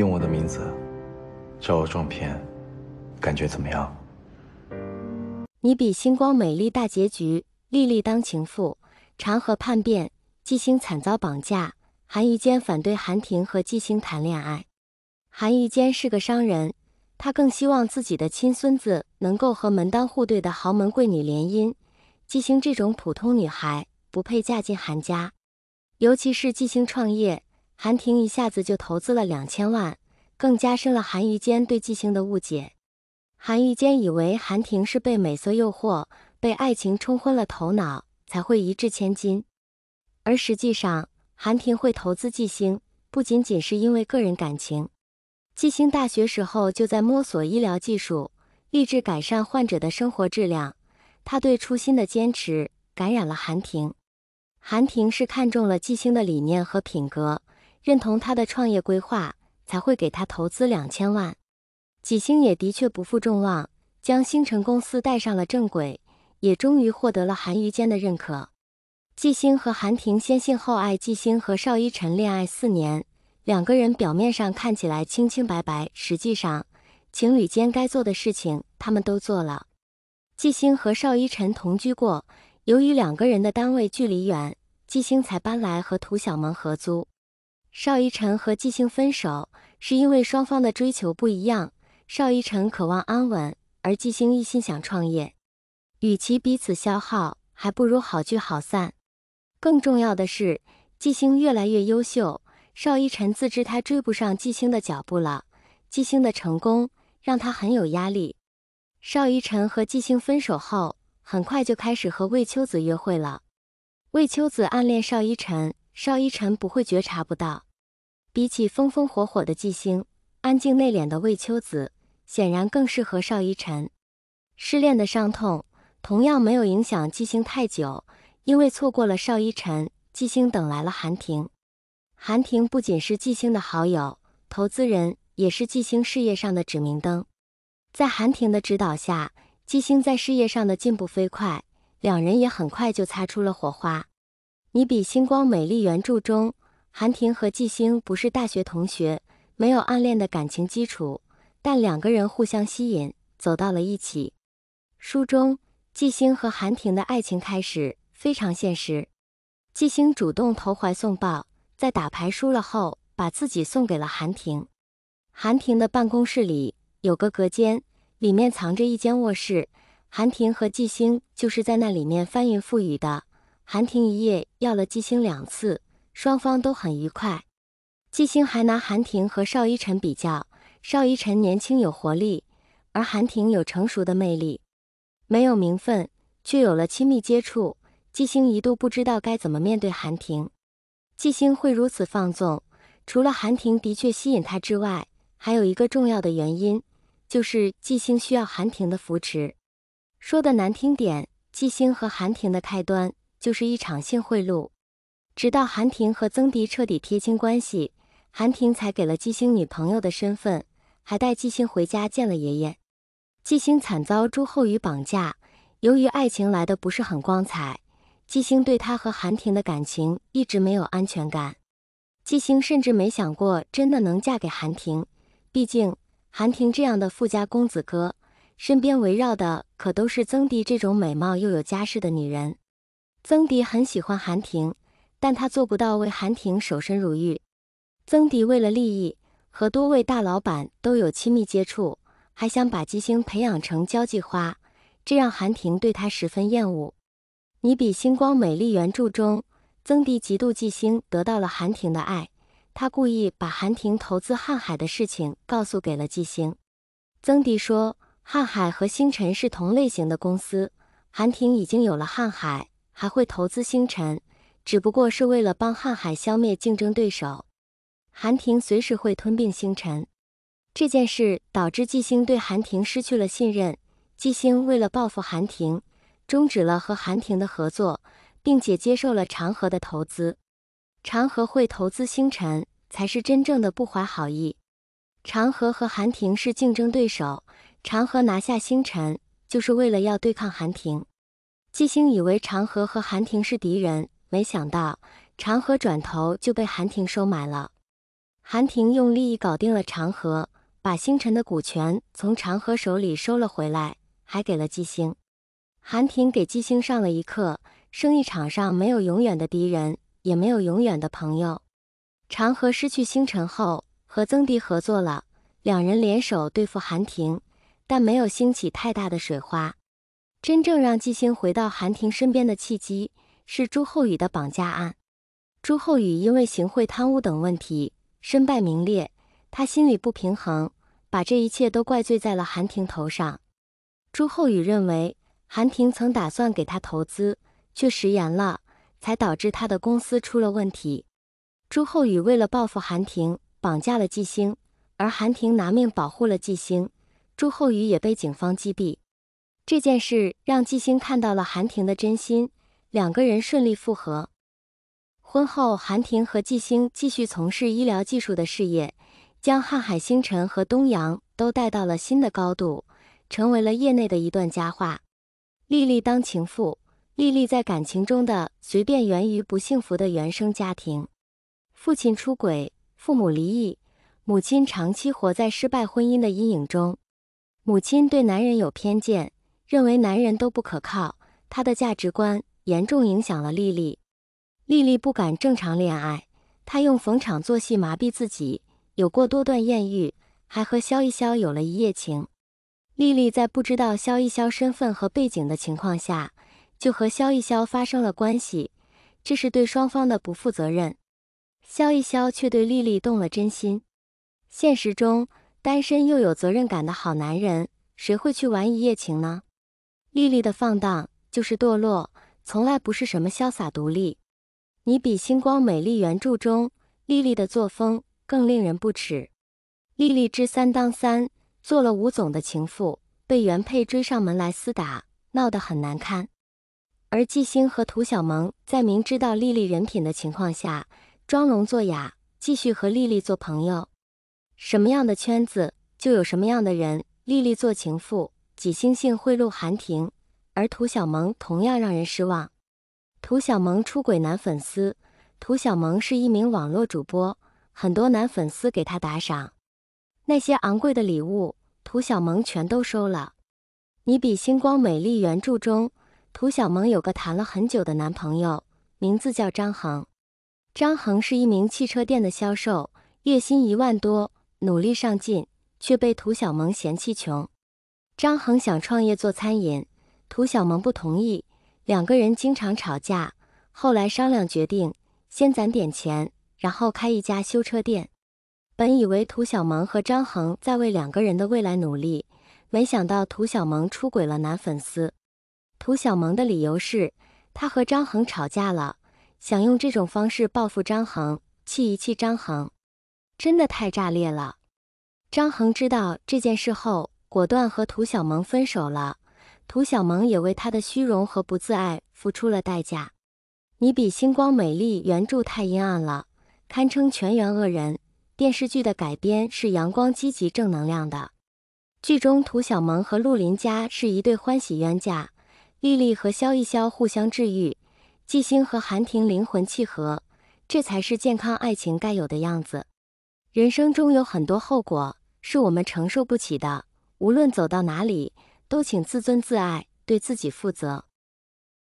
用我的名字，照我撞片，感觉怎么样？你比星光美丽大结局：丽丽当情妇，长河叛变，纪星惨遭绑架，韩玉坚反对韩婷和纪星谈恋爱。韩玉坚是个商人，他更希望自己的亲孙子能够和门当户对的豪门贵女联姻。纪星这种普通女孩不配嫁进韩家，尤其是纪星创业。韩婷一下子就投资了两千万，更加深了韩玉坚对纪星的误解。韩玉坚以为韩婷是被美色诱惑，被爱情冲昏了头脑，才会一掷千金。而实际上，韩婷会投资季星，不仅仅是因为个人感情。纪星大学时候就在摸索医疗技术，立志改善患者的生活质量。他对初心的坚持感染了韩婷。韩婷是看中了纪星的理念和品格。认同他的创业规划，才会给他投资两千万。纪星也的确不负众望，将星辰公司带上了正轨，也终于获得了韩于坚的认可。纪星和韩婷先信后爱，纪星和邵一晨恋爱四年，两个人表面上看起来清清白白，实际上情侣间该做的事情他们都做了。纪星和邵一晨同居过，由于两个人的单位距离远，纪星才搬来和涂小萌合租。邵一晨和纪星分手，是因为双方的追求不一样。邵一晨渴望安稳，而纪星一心想创业。与其彼此消耗，还不如好聚好散。更重要的是，纪星越来越优秀，邵一晨自知他追不上纪星的脚步了。纪星的成功让他很有压力。邵一晨和纪星分手后，很快就开始和魏秋子约会了。魏秋子暗恋邵一晨。邵一晨不会觉察不到，比起风风火火的纪星，安静内敛的魏秋子显然更适合邵一晨。失恋的伤痛同样没有影响纪星太久，因为错过了邵一晨，纪星等来了韩婷。韩婷不仅是纪星的好友、投资人，也是纪星事业上的指明灯。在韩婷的指导下，纪星在事业上的进步飞快，两人也很快就擦出了火花。你比星光美丽原著中，韩婷和纪星不是大学同学，没有暗恋的感情基础，但两个人互相吸引，走到了一起。书中，纪星和韩婷的爱情开始非常现实，纪星主动投怀送抱，在打牌输了后，把自己送给了韩婷。韩婷的办公室里有个隔间，里面藏着一间卧室，韩婷和纪星就是在那里面翻云覆雨的。韩婷一夜要了纪星两次，双方都很愉快。纪星还拿韩婷和邵一晨比较，邵一晨年轻有活力，而韩婷有成熟的魅力。没有名分却有了亲密接触，纪星一度不知道该怎么面对韩婷。纪星会如此放纵，除了韩婷的确吸引他之外，还有一个重要的原因，就是纪星需要韩婷的扶持。说的难听点，纪星和韩婷的开端。就是一场性贿赂，直到韩婷和曾迪彻底撇清关系，韩婷才给了纪星女朋友的身份，还带纪星回家见了爷爷。纪星惨遭朱厚宇绑架。由于爱情来的不是很光彩，纪星对他和韩婷的感情一直没有安全感。纪星甚至没想过真的能嫁给韩婷，毕竟韩婷这样的富家公子哥，身边围绕的可都是曾迪这种美貌又有家世的女人。曾迪很喜欢韩婷，但他做不到为韩婷守身如玉。曾迪为了利益，和多位大老板都有亲密接触，还想把吉星培养成交际花，这让韩婷对他十分厌恶。《你比星光美丽》原著中，曾迪嫉妒纪星得到了韩婷的爱，他故意把韩婷投资瀚海的事情告诉给了纪星。曾迪说，瀚海和星辰是同类型的公司，韩婷已经有了瀚海。还会投资星辰，只不过是为了帮瀚海消灭竞争对手。韩婷随时会吞并星辰，这件事导致纪星对韩婷失去了信任。纪星为了报复韩婷，终止了和韩婷的合作，并且接受了长河的投资。长河会投资星辰，才是真正的不怀好意。长河和韩婷是竞争对手，长河拿下星辰，就是为了要对抗韩婷。纪星以为长河和韩婷是敌人，没想到长河转头就被韩婷收买了。韩婷用利益搞定了长河，把星辰的股权从长河手里收了回来，还给了纪星。韩婷给纪星上了一课：，生意场上没有永远的敌人，也没有永远的朋友。长河失去星辰后，和曾迪合作了，两人联手对付韩婷，但没有兴起太大的水花。真正让纪星回到韩婷身边的契机是朱厚宇的绑架案。朱厚宇因为行贿、贪污等问题身败名裂，他心里不平衡，把这一切都怪罪在了韩婷头上。朱厚宇认为韩婷曾打算给他投资，却食言了，才导致他的公司出了问题。朱厚宇为了报复韩婷，绑架了纪星，而韩婷拿命保护了纪星，朱厚宇也被警方击毙。这件事让纪星看到了韩婷的真心，两个人顺利复合。婚后，韩婷和纪星继续从事医疗技术的事业，将瀚海星辰和东阳都带到了新的高度，成为了业内的一段佳话。丽丽当情妇，丽丽在感情中的随便源于不幸福的原生家庭，父亲出轨，父母离异，母亲长期活在失败婚姻的阴影中，母亲对男人有偏见。认为男人都不可靠，他的价值观严重影响了丽丽。丽丽不敢正常恋爱，她用逢场作戏麻痹自己，有过多段艳遇，还和萧一肖有了一夜情。丽丽在不知道萧一肖身份和背景的情况下，就和萧一肖发生了关系，这是对双方的不负责任。萧一肖却对丽丽动了真心。现实中，单身又有责任感的好男人，谁会去玩一夜情呢？丽丽的放荡就是堕落，从来不是什么潇洒独立。你比《星光美丽》原著中丽丽的作风更令人不齿。丽丽之三当三做了吴总的情妇，被原配追上门来厮打，闹得很难堪。而纪星和涂小萌在明知道丽丽人品的情况下装聋作哑，继续和丽丽做朋友。什么样的圈子就有什么样的人，丽丽做情妇。几星星贿赂韩婷，而涂晓萌同样让人失望。涂晓萌出轨男粉丝，涂晓萌是一名网络主播，很多男粉丝给她打赏，那些昂贵的礼物，涂晓萌全都收了。《你比星光美丽》原著中，涂晓萌有个谈了很久的男朋友，名字叫张恒。张恒是一名汽车店的销售，月薪一万多，努力上进，却被涂晓萌嫌弃穷。张恒想创业做餐饮，涂小萌不同意，两个人经常吵架。后来商量决定，先攒点钱，然后开一家修车店。本以为涂小萌和张恒在为两个人的未来努力，没想到涂小萌出轨了男粉丝。涂小萌的理由是，他和张恒吵架了，想用这种方式报复张恒，气一气张恒。真的太炸裂了！张恒知道这件事后。果断和涂小萌分手了，涂小萌也为他的虚荣和不自爱付出了代价。你比星光美丽原著太阴暗了，堪称全员恶人。电视剧的改编是阳光、积极、正能量的。剧中涂小萌和陆林家是一对欢喜冤家，丽丽和萧一萧互相治愈，纪星和韩婷灵魂契合，这才是健康爱情该有的样子。人生中有很多后果是我们承受不起的。无论走到哪里，都请自尊自爱，对自己负责。